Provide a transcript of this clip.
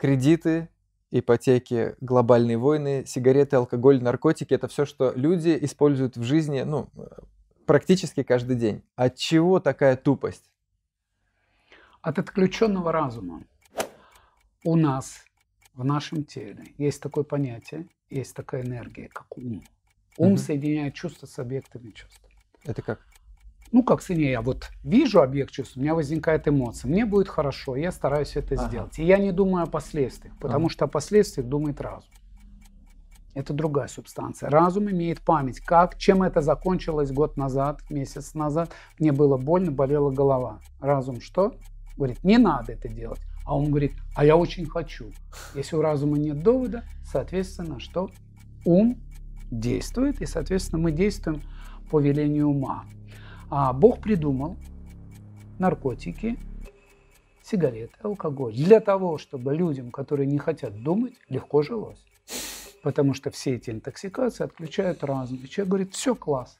кредиты, ипотеки, глобальные войны, сигареты, алкоголь, наркотики – это все, что люди используют в жизни, ну, практически каждый день. От чего такая тупость? От отключенного разума. У нас в нашем теле есть такое понятие, есть такая энергия, как ум. Ум угу. соединяет чувства с объектами чувств. Это как? ну как сильнее, я вот вижу объект чувств, у меня возникает эмоция, мне будет хорошо, я стараюсь это ага. сделать. И я не думаю о последствиях, потому ага. что о последствиях думает разум. Это другая субстанция. Разум имеет память, как, чем это закончилось год назад, месяц назад. Мне было больно, болела голова. Разум что? Говорит, не надо это делать. А он говорит, а я очень хочу. Если у разума нет довода, соответственно, что? Ум действует, и, соответственно, мы действуем по велению ума. А Бог придумал наркотики, сигареты, алкоголь для того, чтобы людям, которые не хотят думать, легко жилось. Потому что все эти интоксикации отключают разум. И человек говорит, все класс,